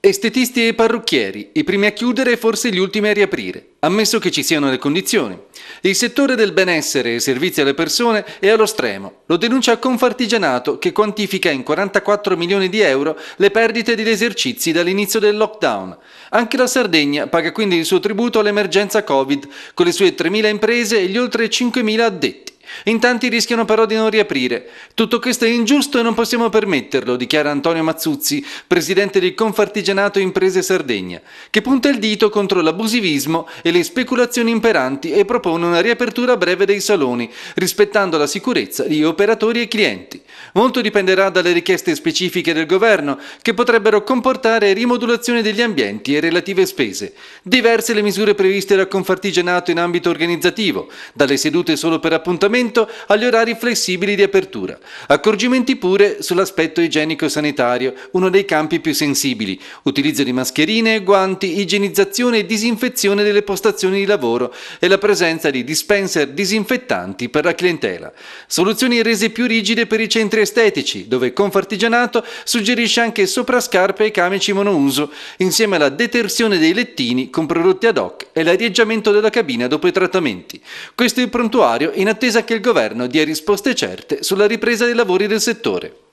Estetisti e parrucchieri, i primi a chiudere e forse gli ultimi a riaprire, ammesso che ci siano le condizioni. Il settore del benessere e servizi alle persone è allo stremo, lo denuncia Confartigianato che quantifica in 44 milioni di euro le perdite degli esercizi dall'inizio del lockdown. Anche la Sardegna paga quindi il suo tributo all'emergenza Covid, con le sue 3.000 imprese e gli oltre 5.000 addetti. In tanti rischiano però di non riaprire. Tutto questo è ingiusto e non possiamo permetterlo, dichiara Antonio Mazzuzzi, presidente del Confartigianato Imprese Sardegna, che punta il dito contro l'abusivismo e le speculazioni imperanti e propone una riapertura breve dei saloni, rispettando la sicurezza di operatori e clienti. Molto dipenderà dalle richieste specifiche del governo, che potrebbero comportare rimodulazione degli ambienti e relative spese. Diverse le misure previste dal Confartigianato in ambito organizzativo, dalle sedute solo per appuntamento adeguamento agli orari flessibili di apertura. Accorgimenti pure sull'aspetto igienico-sanitario, uno dei campi più sensibili. Utilizzo di mascherine, guanti, igienizzazione e disinfezione delle postazioni di lavoro e la presenza di dispenser disinfettanti per la clientela. Soluzioni rese più rigide per i centri estetici, dove Confartigianato suggerisce anche soprascarpe e camici monouso, insieme alla detersione dei lettini con prodotti ad hoc e l'arieggiamento della cabina dopo i trattamenti. Questo è il prontuario in attesa che che il governo dia risposte certe sulla ripresa dei lavori del settore.